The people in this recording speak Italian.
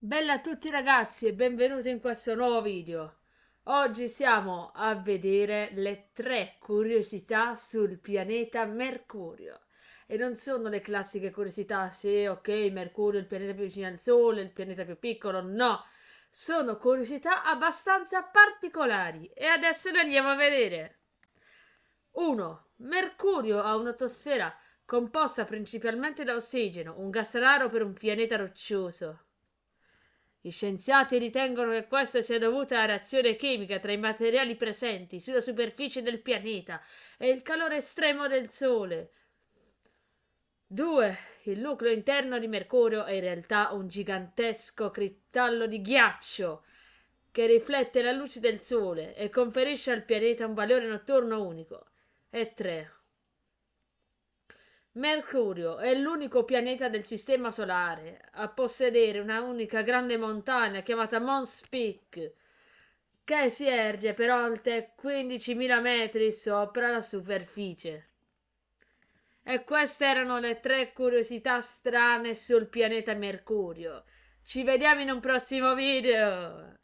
Bella a tutti ragazzi e benvenuti in questo nuovo video. Oggi siamo a vedere le tre curiosità sul pianeta Mercurio. E non sono le classiche curiosità se ok Mercurio è il pianeta più vicino al Sole, il pianeta più piccolo, no. Sono curiosità abbastanza particolari e adesso le andiamo a vedere. 1. Mercurio ha un'atmosfera composta principalmente da ossigeno, un gas raro per un pianeta roccioso. Gli scienziati ritengono che questo sia dovuto alla reazione chimica tra i materiali presenti sulla superficie del pianeta e il calore estremo del Sole. 2. Il nucleo interno di Mercurio è in realtà un gigantesco cristallo di ghiaccio che riflette la luce del Sole e conferisce al pianeta un valore notturno unico. E 3. Mercurio è l'unico pianeta del Sistema Solare a possedere una unica grande montagna chiamata Mons Peak, che si erge per oltre 15.000 metri sopra la superficie. E queste erano le tre curiosità strane sul pianeta Mercurio. Ci vediamo in un prossimo video!